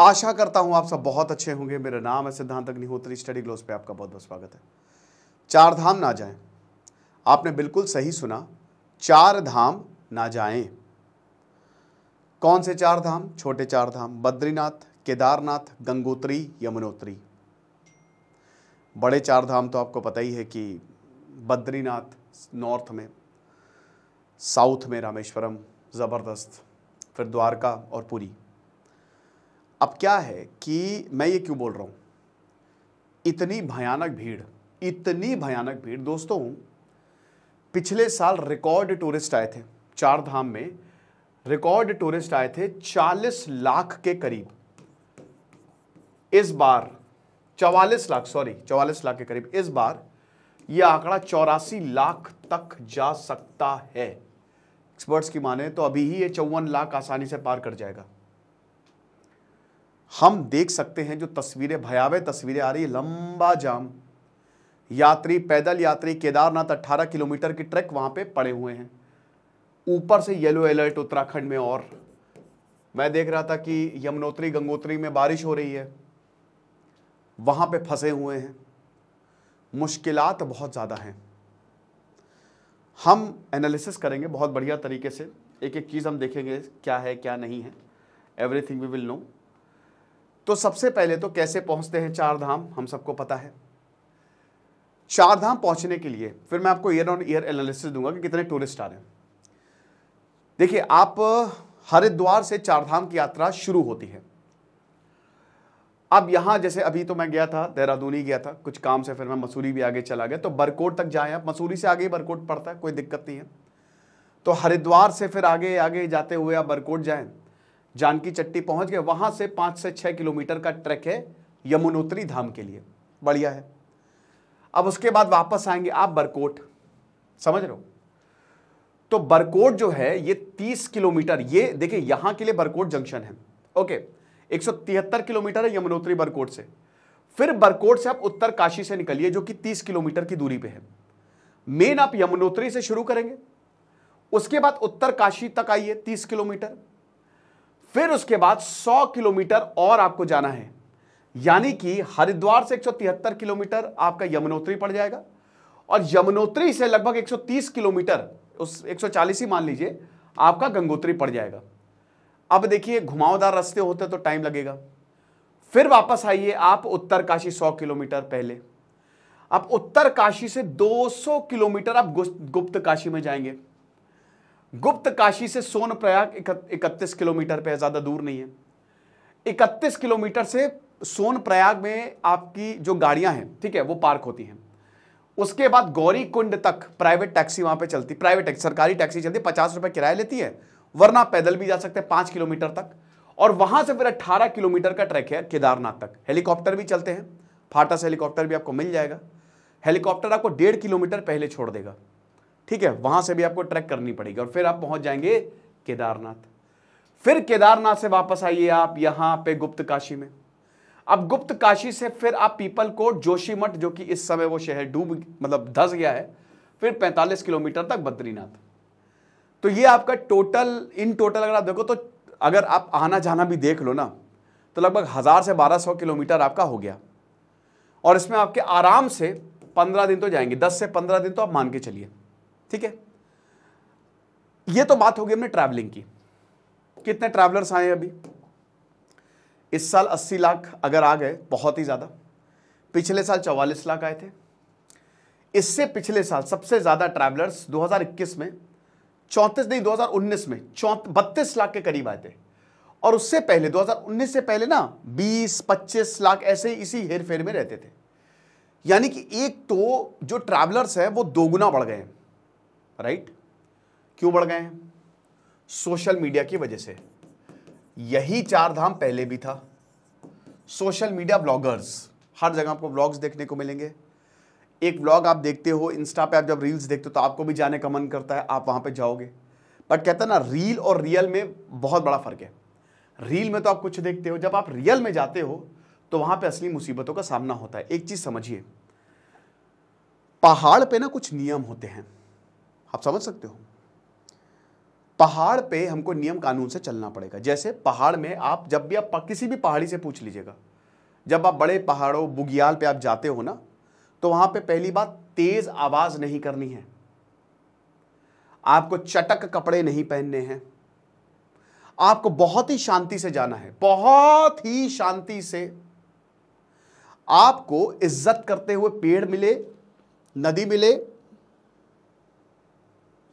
आशा करता हूं आप सब बहुत अच्छे होंगे मेरा नाम है सिद्धांत अग्निहोत्री स्टडी ग्लोस पे आपका बहुत बहुत स्वागत है चार धाम ना जाएं आपने बिल्कुल सही सुना चार धाम ना जाएं कौन से चार धाम छोटे चार धाम बद्रीनाथ केदारनाथ गंगोत्री यमुनोत्री बड़े चार धाम तो आपको पता ही है कि बद्रीनाथ नॉर्थ में साउथ में रामेश्वरम ज़बरदस्त फिर द्वारका और पुरी अब क्या है कि मैं ये क्यों बोल रहा हूँ इतनी भयानक भीड़ इतनी भयानक भीड़ दोस्तों पिछले साल रिकॉर्ड टूरिस्ट आए थे चार धाम में रिकॉर्ड टूरिस्ट आए थे 40 लाख के करीब इस बार 44 लाख सॉरी 44 लाख के करीब इस बार यह आंकड़ा चौरासी लाख तक जा सकता है एक्सपर्ट्स की माने तो अभी ही ये चौवन लाख आसानी से पार कर जाएगा हम देख सकते हैं जो तस्वीरें भयावह तस्वीरें आ रही है लंबा जाम यात्री पैदल यात्री केदारनाथ 18 किलोमीटर की ट्रैक वहाँ पे पड़े हुए हैं ऊपर से येलो अलर्ट उत्तराखंड में और मैं देख रहा था कि यमुनोत्री गंगोत्री में बारिश हो रही है वहाँ पे फंसे हुए हैं मुश्किलात बहुत ज़्यादा हैं हम एनालिसिस करेंगे बहुत बढ़िया तरीके से एक एक चीज़ हम देखेंगे क्या है क्या नहीं है एवरीथिंग वी विल नो तो सबसे पहले तो कैसे पहुंचते हैं चार धाम हम सबको पता है चार धाम पहुंचने के लिए फिर मैं आपको ईयर ऑन ईयर एनालिसिस दूंगा कि कितने टूरिस्ट आ रहे हैं देखिए आप हरिद्वार से चार धाम की यात्रा शुरू होती है अब यहां जैसे अभी तो मैं गया था देहरादून ही गया था कुछ काम से फिर मैं मसूरी भी आगे चला गया तो बरकोट तक जाए आप मसूरी से आगे ही बरकोट पड़ता है कोई दिक्कत नहीं है तो हरिद्वार से फिर आगे आगे जाते हुए आप बरकोट जाएं जानकी चट्टी पहुंच गए वहां से पांच से छह किलोमीटर का ट्रैक है यमुनोत्री धाम के लिए बढ़िया है अब उसके बाद वापस आएंगे आप बरकोट समझ रहे हो तो बरकोट जो है ये 30 किलोमीटर ये देखिए यहां के लिए बरकोट जंक्शन है ओके 173 किलोमीटर है यमुनोत्री बरकोट से फिर बरकोट से आप उत्तर काशी से निकलिए जो कि 30 किलोमीटर की दूरी पे है मेन आप यमुनोत्री से शुरू करेंगे उसके बाद उत्तर काशी तक आइए 30 किलोमीटर फिर उसके बाद 100 किलोमीटर और आपको जाना है यानी कि हरिद्वार से 173 किलोमीटर आपका यमुनोत्री पड़ जाएगा और यमुनोत्री से लगभग 130 किलोमीटर उस 140 ही मान लीजिए आपका गंगोत्री पड़ जाएगा अब देखिए घुमावदार रास्ते होते तो टाइम लगेगा फिर वापस आइए आप उत्तर काशी 100 किलोमीटर पहले आप उत्तर काशी से 200 किलोमीटर आप गुप्त काशी में जाएंगे गुप्त काशी से सोन प्रयाग इकतीस किलोमीटर पे ज़्यादा दूर नहीं है इकतीस किलोमीटर से सोन प्रयाग में आपकी जो गाड़ियां हैं ठीक है वो पार्क होती हैं उसके बाद गौरी कुंड तक प्राइवेट टैक्सी वहां पे चलती प्राइवेट टैक्सी सरकारी टैक्सी चलती पचास रुपए किराया लेती है वरना पैदल भी जा सकते हैं पांच किलोमीटर तक और वहां से फिर अट्ठारह किलोमीटर का ट्रैक है केदारनाथ तक हेलीकॉप्टर भी चलते हैं फाटा से हेलीकॉप्टर भी आपको मिल जाएगा हेलीकॉप्टर आपको डेढ़ किलोमीटर पहले छोड़ देगा ठीक है वहां से भी आपको ट्रैक करनी पड़ेगी और फिर आप पहुंच जाएंगे केदारनाथ फिर केदारनाथ से वापस आइए आप यहां पे गुप्त काशी में अब गुप्त काशी से फिर आप पीपल कोट जोशीमठ जो कि इस समय वो शहर डूब मतलब धस गया है फिर 45 किलोमीटर तक बद्रीनाथ तो ये आपका टोटल इन टोटल अगर आप देखो तो अगर आप आना जाना भी देख लो ना तो लगभग हज़ार से बारह किलोमीटर आपका हो गया और इसमें आपके आराम से पंद्रह दिन तो जाएंगे दस से पंद्रह दिन तो आप मान के चलिए ठीक है ये तो बात होगी हमने ट्रैवलिंग की कितने ट्रैवलर्स आए अभी इस साल 80 लाख अगर आ गए बहुत ही ज़्यादा पिछले साल 44 लाख आए थे इससे पिछले साल सबसे ज़्यादा ट्रैवलर्स 2021 में चौंतीस नहीं 2019 में बत्तीस लाख के करीब आए थे और उससे पहले 2019 से पहले ना 20-25 लाख ऐसे ही इसी हेर फेर में रहते थे यानी कि एक तो जो ट्रैवलर्स है वो दोगुना बढ़ गए हैं राइट क्यों बढ़ गए हैं सोशल मीडिया की वजह से यही चार धाम पहले भी था सोशल मीडिया ब्लॉगर्स हर जगह आपको ब्लॉग्स देखने को मिलेंगे एक ब्लॉग आप देखते हो इंस्टा पे आप जब रील्स देखते हो तो आपको भी जाने का मन करता है आप वहां पे जाओगे बट कहते हैं ना रील और रियल में बहुत बड़ा फ़र्क है रील में तो आप कुछ देखते हो जब आप रियल में जाते हो तो वहां पे असली मुसीबतों का सामना होता है एक चीज़ समझिए पहाड़ पे ना कुछ नियम होते हैं आप समझ सकते हो पहाड़ पे हमको नियम कानून से चलना पड़ेगा जैसे पहाड़ में आप जब भी आप किसी भी पहाड़ी से पूछ लीजिएगा जब आप बड़े पहाड़ों बुगियाल पे आप जाते हो ना तो वहां पे पहली बात तेज आवाज नहीं करनी है आपको चटक कपड़े नहीं पहनने हैं आपको बहुत ही शांति से जाना है बहुत ही शांति से आपको इज्जत करते हुए पेड़ मिले नदी मिले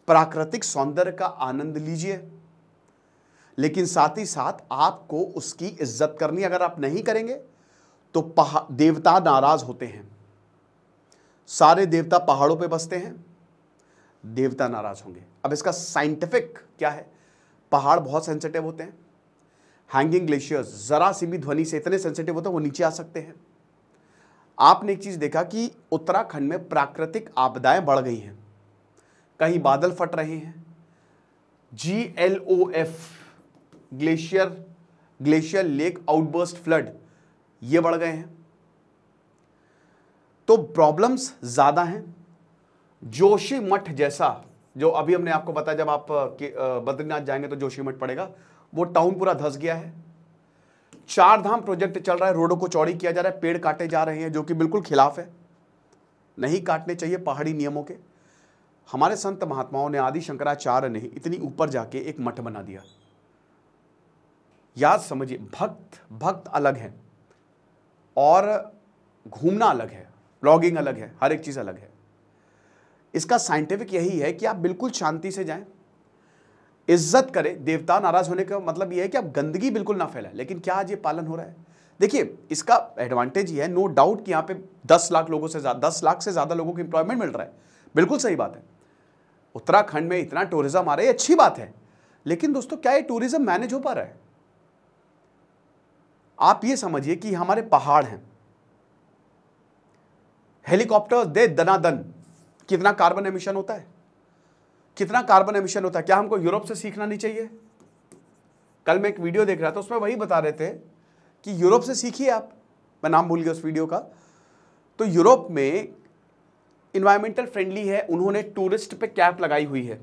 प्राकृतिक सौंदर्य का आनंद लीजिए लेकिन साथ ही साथ आपको उसकी इज्जत करनी अगर आप नहीं करेंगे तो देवता नाराज होते हैं सारे देवता पहाड़ों पे बसते हैं देवता नाराज होंगे अब इसका साइंटिफिक क्या है पहाड़ बहुत सेंसिटिव होते हैं हैंगिंग ग्लेशियर्स ज़रा सी भी ध्वनि से इतने सेंसिटिव होते हैं वो नीचे आ सकते हैं आपने एक चीज़ देखा कि उत्तराखंड में प्राकृतिक आपदाएं बढ़ गई हैं कहीं बादल फट रहे हैं G L O F glacier glacier lake outburst flood ये बढ़ गए हैं तो प्रॉब्लम्स ज़्यादा हैं जोशी मठ जैसा जो अभी हमने आपको बताया जब आप बद्रीनाथ जाएंगे तो जोशी मठ पड़ेगा वो टाउन पूरा धस गया है चार धाम प्रोजेक्ट चल रहा है रोडों को चौड़ी किया जा रहा है पेड़ काटे जा रहे हैं जो कि बिल्कुल खिलाफ है नहीं काटने चाहिए पहाड़ी नियमों के हमारे संत महात्माओं ने आदि शंकराचार्य ने इतनी ऊपर जाके एक मठ बना दिया याद समझिए भक्त भक्त अलग है और घूमना अलग है ब्लॉगिंग अलग है हर एक चीज़ अलग है इसका साइंटिफिक यही है कि आप बिल्कुल शांति से जाएं इज्जत करें देवता नाराज होने का मतलब यह है कि आप गंदगी बिल्कुल ना फैलाएं लेकिन क्या आज ये पालन हो रहा है देखिए इसका एडवांटेज ये है नो डाउट कि यहाँ पे 10 लाख लोगों से ज़्यादा दस लाख से ज़्यादा लोगों को इंप्लॉयमेंट मिल रहा है बिल्कुल सही बात है उत्तराखंड में इतना टूरिज्म आ रहा है अच्छी बात है लेकिन दोस्तों क्या ये टूरिज्म मैनेज हो पा रहा है आप ये समझिए कि हमारे पहाड़ हैं हेलीकॉप्टर दे दनादन कितना कार्बन एमिशन होता है कितना कार्बन एमिशन होता है क्या हमको यूरोप से सीखना नहीं चाहिए कल मैं एक वीडियो देख रहा था उसमें वही बता रहे थे कि यूरोप से सीखिए आप मैं नाम भूल गया उस वीडियो का तो यूरोप में इन्वायरमेंटल फ्रेंडली है उन्होंने टूरिस्ट पे कैप लगाई हुई है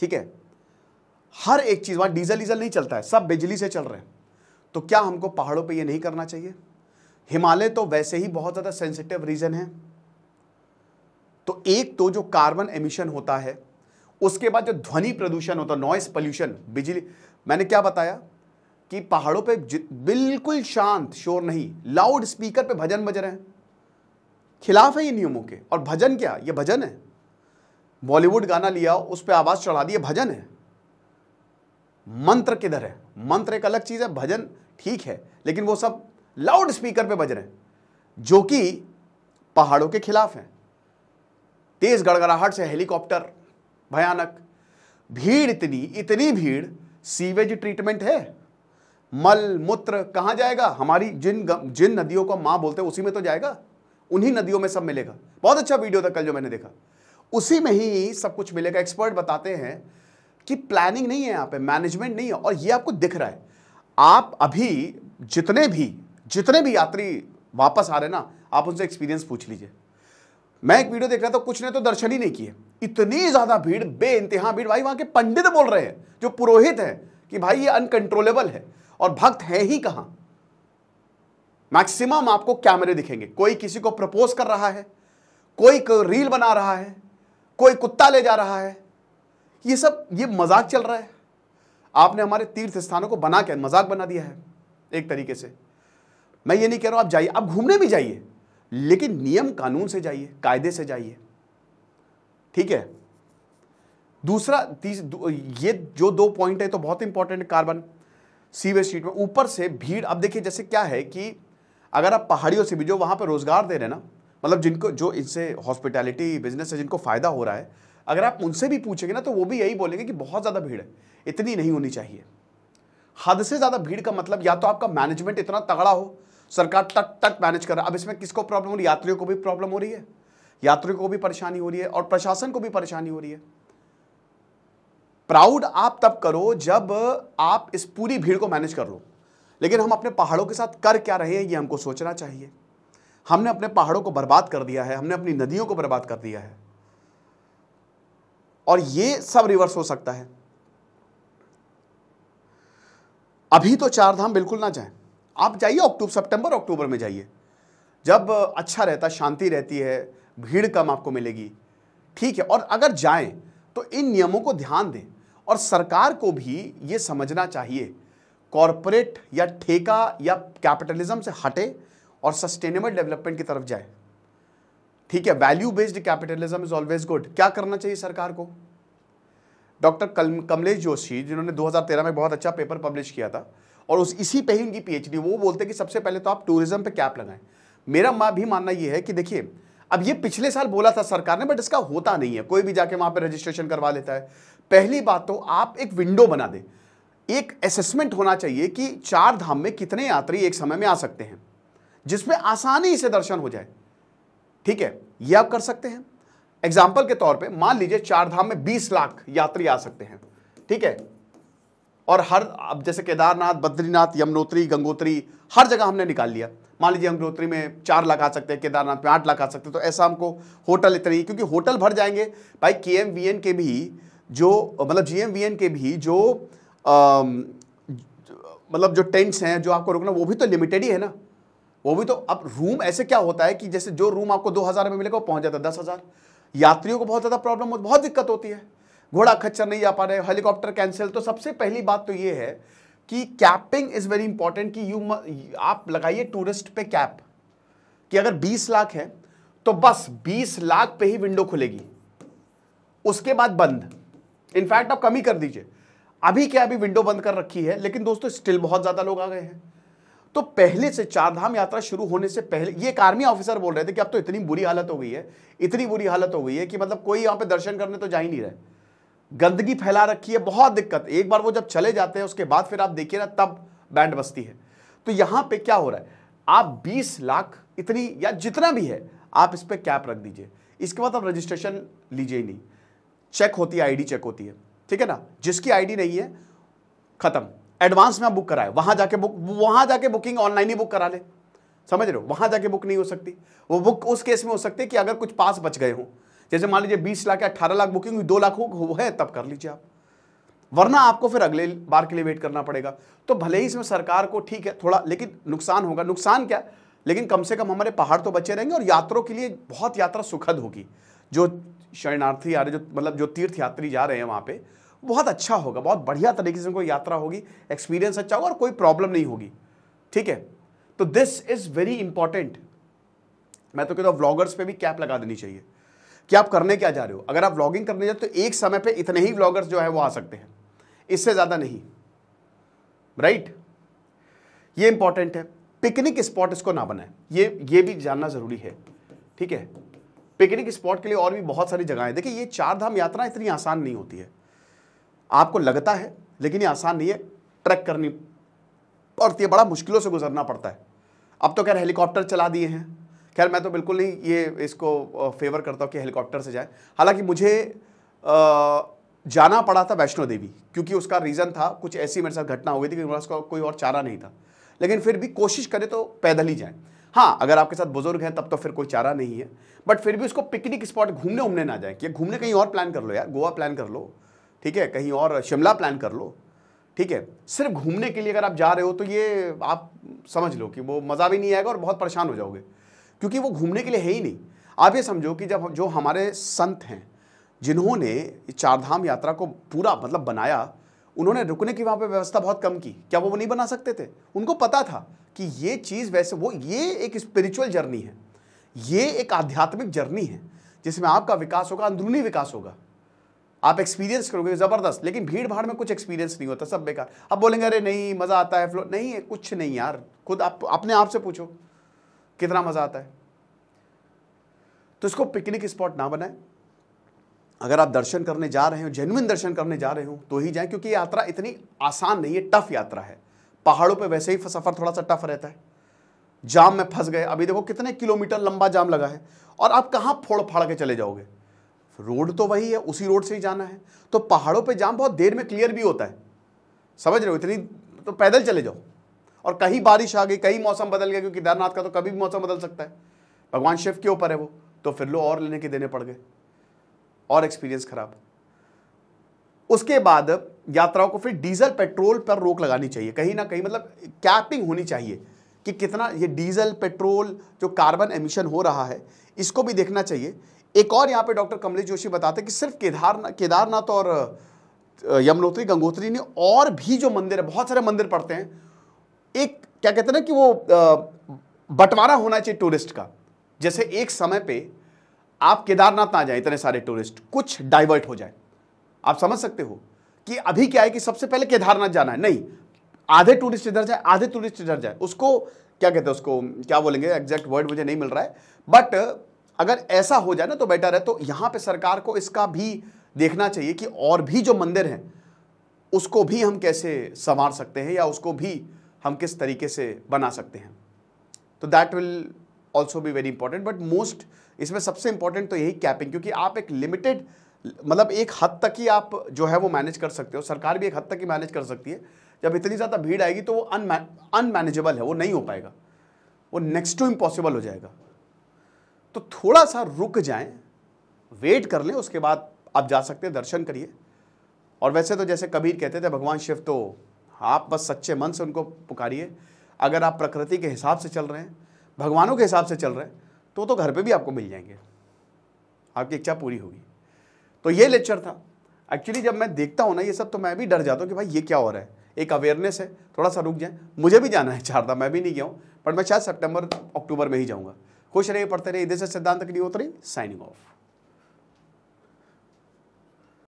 ठीक है हर एक चीज़ वहां डीजल डीजल नहीं चलता है सब बिजली से चल रहे हैं तो क्या हमको पहाड़ों पे ये नहीं करना चाहिए हिमालय तो वैसे ही बहुत ज़्यादा सेंसिटिव रीजन है तो एक तो जो कार्बन एमिशन होता है उसके बाद जो ध्वनि प्रदूषण होता है नॉइस पॉल्यूशन बिजली मैंने क्या बताया कि पहाड़ों पे बिल्कुल शांत शोर नहीं लाउड स्पीकर पे भजन बज रहे हैं खिलाफ है ये नियमों के और भजन क्या ये भजन है बॉलीवुड गाना लिया उस पर आवाज़ चढ़ा दी भजन है मंत्र किधर है मंत्र एक अलग चीज़ है भजन ठीक है लेकिन वो सब लाउड स्पीकर पे बज रहे हैं जो कि पहाड़ों के खिलाफ हैं तेज गड़गड़ाहट से हेलीकॉप्टर भयानक भीड़ इतनी इतनी भीड़ सीवेज ट्रीटमेंट है मल मूत्र कहाँ जाएगा हमारी जिन जिन नदियों को माँ बोलते हैं उसी में तो जाएगा उन्हीं नदियों में सब मिलेगा बहुत अच्छा वीडियो था कल जो मैंने देखा उसी में ही सब कुछ मिलेगा एक्सपर्ट बताते हैं कि प्लानिंग नहीं है यहाँ पे मैनेजमेंट नहीं है और ये आपको दिख रहा है आप अभी जितने भी जितने भी यात्री वापस आ रहे ना आप उनसे एक्सपीरियंस पूछ लीजिए मैं एक वीडियो देख रहा था कुछ ने तो दर्शन ही नहीं किए इतनी ज्यादा भीड़ बे इंतहा भीड़ भाई वहां के पंडित बोल रहे हैं जो पुरोहित हैं कि भाई ये अनकंट्रोलेबल है और भक्त है ही कहां मैक्सिमम आपको कैमरे दिखेंगे कोई किसी को प्रपोज कर रहा है कोई को रील बना रहा है कोई कुत्ता ले जा रहा है ये सब ये मजाक चल रहा है आपने हमारे तीर्थ स्थानों को बना के मजाक बना दिया है एक तरीके से मैं ये नहीं कह रहा आप जाइए आप घूमने भी जाइए लेकिन नियम कानून से जाइए कायदे से जाइए ठीक है दूसरा तीस दू, ये जो दो पॉइंट है तो बहुत इंपॉर्टेंट कार्बन सीवेज में ऊपर से भीड़ अब देखिए जैसे क्या है कि अगर आप पहाड़ियों से भी जो वहाँ पर रोज़गार दे रहे ना मतलब जिनको जो इनसे हॉस्पिटैलिटी बिजनेस है जिनको फ़ायदा हो रहा है अगर आप उनसे भी पूछेंगे ना तो वो भी यही बोलेंगे कि बहुत ज़्यादा भीड़ है इतनी नहीं होनी चाहिए हद से ज़्यादा भीड़ का मतलब या तो आपका मैनेजमेंट इतना तगड़ा हो सरकार टक टक मैनेज कर रहा है अब इसमें किसको प्रॉब्लम हो रही है यात्रियों को भी प्रॉब्लम हो रही है यात्रियों को भी परेशानी हो रही है और प्रशासन को भी परेशानी हो रही है प्राउड आप तब करो जब आप इस पूरी भीड़ को मैनेज कर लो लेकिन हम अपने पहाड़ों के साथ कर क्या रहे हैं ये हमको सोचना चाहिए हमने अपने पहाड़ों को बर्बाद कर दिया है हमने अपनी नदियों को बर्बाद कर दिया है और ये सब रिवर्स हो सकता है अभी तो चार धाम बिल्कुल ना जाएं आप जाइए अक्टूबर सितंबर अक्टूबर में जाइए जब अच्छा रहता शांति रहती है भीड़ कम आपको मिलेगी ठीक है और अगर जाएं तो इन नियमों को ध्यान दें और सरकार को भी ये समझना चाहिए कॉरपोरेट या ठेका या कैपिटलिज्म से हटे और सस्टेनेबल डेवलपमेंट की तरफ जाए ठीक है value based capitalism is always good क्या करना चाहिए सरकार को डॉक्टर कमलेश जोशी जिन्होंने 2013 में बहुत अच्छा पेपर पब्लिश किया था और उस इसी पे ही उनकी पीएचडी वो बोलते कि सबसे पहले तो आप टूरिज्म पे कैप लगाएं मेरा माँ भी मानना ये है कि देखिए अब ये पिछले साल बोला था सरकार ने बट इसका होता नहीं है कोई भी जाके वहां पर रजिस्ट्रेशन करवा लेता है पहली बात तो आप एक विंडो बना दें एक असेसमेंट होना चाहिए कि चार धाम में कितने यात्री एक समय में आ सकते हैं जिसमें आसानी से दर्शन हो जाए ठीक है ये आप कर सकते हैं एग्जाम्पल के तौर पे मान लीजिए चार धाम में 20 लाख यात्री आ सकते हैं ठीक है और हर अब जैसे केदारनाथ बद्रीनाथ यमुनोत्री गंगोत्री हर जगह हमने निकाल लिया मान लीजिए यमुनोत्री में चार लाख आ सकते हैं केदारनाथ में आठ लाख आ सकते हैं तो ऐसा हमको होटल इतने ही क्योंकि होटल भर जाएंगे भाई के एम वी एन के भी जो मतलब जी वी एन के भी जो मतलब जो टेंट्स हैं जो आपको रुकना वो भी तो लिमिटेड ही है ना वो भी तो अब रूम ऐसे क्या होता है कि जैसे जो रूम आपको दो हज़ार में मिलेगा वो पहुंच जाता है दस हज़ार यात्रियों को बहुत ज़्यादा प्रॉब्लम होती बहुत दिक्कत होती है घोड़ा खच्चर नहीं जा पा रहे हेलीकॉप्टर कैंसिल तो सबसे पहली बात तो ये है कि कैपिंग इज़ वेरी इंपॉर्टेंट कि यू आप लगाइए टूरिस्ट पे कैप कि अगर बीस लाख है तो बस बीस लाख पे ही विंडो खुलेगी उसके बाद बंद इनफैक्ट आप कमी कर दीजिए अभी क्या अभी विंडो बंद कर रखी है लेकिन दोस्तों स्टिल बहुत ज्यादा लोग आ गए हैं तो पहले से चारधाम यात्रा शुरू होने से पहले ये एक आर्मी ऑफिसर बोल रहे थे कि अब तो इतनी बुरी हालत हो गई है इतनी बुरी हालत हो गई है कि मतलब कोई यहाँ पे दर्शन करने तो जा ही नहीं रहे गंदगी फैला रखी है बहुत दिक्कत एक बार वो जब चले जाते हैं उसके बाद फिर आप देखिए ना तब बैंड बस्ती है तो यहां पर क्या हो रहा है आप बीस लाख इतनी या जितना भी है आप इस पर कैप रख दीजिए इसके बाद आप रजिस्ट्रेशन लीजिए ही नहीं चेक होती है आई चेक होती है ठीक है ना जिसकी आईडी नहीं है खत्म एडवांस में आप बुक कराए वहां जाके बुक वहां जाके बुकिंग ऑनलाइन ही बुक करा ले समझ रहे हो वहां जाके बुक नहीं हो सकती वो बुक उस केस में हो सकती है कि अगर कुछ पास बच गए हों जैसे मान लीजिए बीस लाख या अठारह लाख बुकिंग हुई दो लाख हो है तब कर लीजिए आप वरना आपको फिर अगले बार के लिए वेट करना पड़ेगा तो भले ही इसमें सरकार को ठीक है थोड़ा लेकिन नुकसान होगा नुकसान क्या लेकिन कम से कम हमारे पहाड़ तो बचे रहेंगे और यात्रों के लिए बहुत यात्रा सुखद होगी जो शरणार्थी आ रहे जो मतलब जो तीर्थ यात्री जा रहे हैं वहाँ पे बहुत अच्छा होगा बहुत बढ़िया तरीके से उनको यात्रा होगी एक्सपीरियंस अच्छा होगा और कोई प्रॉब्लम नहीं होगी ठीक है तो दिस इज़ वेरी इंपॉर्टेंट मैं तो कहता हूँ व्लॉगर्स पे भी कैप लगा देनी चाहिए कि आप करने क्या जा रहे हो अगर आप व्लॉगिंग करने जाए तो एक समय पर इतने ही व्लॉगर्स जो है वो आ सकते हैं इससे ज़्यादा नहीं राइट ये इंपॉर्टेंट है पिकनिक स्पॉट इसको ना बनाए ये ये भी जानना ज़रूरी है ठीक है पिकनिक स्पॉट के लिए और भी बहुत सारी जगह देखिए ये चार धाम यात्रा इतनी आसान नहीं होती है आपको लगता है लेकिन ये आसान नहीं है ट्रैक करनी पड़ती है बड़ा मुश्किलों से गुजरना पड़ता है अब तो खैर हेलीकॉप्टर चला दिए हैं खैर मैं तो बिल्कुल नहीं ये इसको फेवर करता हूँ कि हेलीकॉप्टर से जाए हालांकि मुझे जाना पड़ा था वैष्णो देवी क्योंकि उसका रीज़न था कुछ ऐसी मेरे साथ घटना हुई थी कि मेरे कोई और चारा नहीं था लेकिन फिर भी कोशिश करें तो पैदल ही जाएँ हाँ अगर आपके साथ बुजुर्ग हैं तब तो फिर कोई चारा नहीं है बट फिर भी उसको पिकनिक स्पॉट घूमने उमने ना जाए कि घूमने कहीं और प्लान कर लो यार गोवा प्लान कर लो ठीक है कहीं और शिमला प्लान कर लो ठीक है सिर्फ घूमने के लिए अगर आप जा रहे हो तो ये आप समझ लो कि वो मज़ा भी नहीं आएगा और बहुत परेशान हो जाओगे क्योंकि वो घूमने के लिए है ही नहीं आप ये समझो कि जब जो हमारे संत हैं जिन्होंने चारधाम यात्रा को पूरा मतलब बनाया उन्होंने रुकने की वहाँ पे व्यवस्था बहुत कम की क्या वो नहीं बना सकते थे उनको पता था कि ये चीज़ वैसे वो ये एक स्पिरिचुअल जर्नी है ये एक आध्यात्मिक जर्नी है जिसमें आपका विकास होगा अंदरूनी विकास होगा आप एक्सपीरियंस करोगे तो ज़बरदस्त लेकिन भीड़ भाड़ में कुछ एक्सपीरियंस नहीं होता सब बेकार अब बोलेंगे अरे नहीं मज़ा आता है फ्लो नहीं है कुछ नहीं यार खुद आप अपने आप से पूछो कितना मज़ा आता है तो इसको पिकनिक स्पॉट ना बनाए अगर आप दर्शन करने जा रहे हो जेनुइन दर्शन करने जा रहे हो तो ही जाएं क्योंकि यात्रा इतनी आसान नहीं है टफ यात्रा है पहाड़ों पे वैसे ही सफ़र थोड़ा सा टफ रहता है जाम में फंस गए अभी देखो कितने किलोमीटर लंबा जाम लगा है और आप कहाँ फोड़ फाड़ के चले जाओगे रोड तो वही है उसी रोड से ही जाना है तो पहाड़ों पर जाम बहुत देर में क्लियर भी होता है समझ रहे हो इतनी तो पैदल चले जाओ और कहीं बारिश आ गई कहीं मौसम बदल गया क्योंकि केदारनाथ का तो कभी भी मौसम बदल सकता है भगवान शिव के ऊपर है वो तो फिर लो और लेने के देने पड़ गए और एक्सपीरियंस खराब उसके बाद यात्राओं को फिर डीजल पेट्रोल पर रोक लगानी चाहिए कहीं ना कहीं मतलब कैपिंग होनी चाहिए कि कितना ये डीजल पेट्रोल जो कार्बन एमिशन हो रहा है इसको भी देखना चाहिए एक और यहाँ पे डॉक्टर कमलेश जोशी बताते हैं कि सिर्फ केदारनाथ केदारनाथ और यमुनोत्री गंगोत्री ने और भी जो मंदिर है बहुत सारे मंदिर पड़ते हैं एक क्या कहते हैं ना कि वो बंटवारा होना चाहिए टूरिस्ट का जैसे एक समय पर आप केदारनाथ ना जाए इतने सारे टूरिस्ट कुछ डाइवर्ट हो जाए आप समझ सकते हो कि अभी क्या है कि सबसे पहले केदारनाथ जाना है नहीं आधे टूरिस्ट इधर जाए आधे टूरिस्ट इधर जाए उसको क्या कहते हैं उसको क्या बोलेंगे एग्जैक्ट वर्ड मुझे नहीं मिल रहा है बट अगर ऐसा हो जाए ना तो बेटर है तो यहां पे सरकार को इसका भी देखना चाहिए कि और भी जो मंदिर हैं उसको भी हम कैसे संवार सकते हैं या उसको भी हम किस तरीके से बना सकते हैं तो दैट विल ऑल्सो भी वेरी इंपॉर्टेंट बट मोस्ट इसमें सबसे इंपॉर्टेंट तो यही कैपिंग क्योंकि आप एक लिमिटेड मतलब एक हद तक ही आप जो है वो मैनेज कर सकते हो सरकार भी एक हद तक ही मैनेज कर सकती है जब इतनी ज़्यादा भीड़ आएगी तो वो अनमैनेजेबल है वो नहीं हो पाएगा वो नेक्स्ट टू इम्पॉसिबल हो जाएगा तो थोड़ा सा रुक जाएं वेट कर लें उसके बाद आप जा सकते हैं दर्शन करिए और वैसे तो जैसे कबीर कहते थे भगवान शिव तो आप बस सच्चे मन से उनको पुकारिए अगर आप प्रकृति के हिसाब से चल रहे हैं भगवानों के हिसाब से चल रहे हैं तो तो घर पे भी आपको मिल जाएंगे आपकी इच्छा पूरी होगी तो ये लेक्चर था एक्चुअली जब मैं देखता हूँ ना ये सब तो मैं भी डर जाता हूँ कि भाई ये क्या हो रहा है एक अवेयरनेस है थोड़ा सा रुक जाए मुझे भी जाना है चारदा मैं भी नहीं गया हूँ बट मैं शायद सेप्टेम्बर अक्टूबर में ही जाऊँगा खुश रहिए पढ़ते रहिए इधर से सिद्धांत के लिए उतरी साइनिंग ऑफ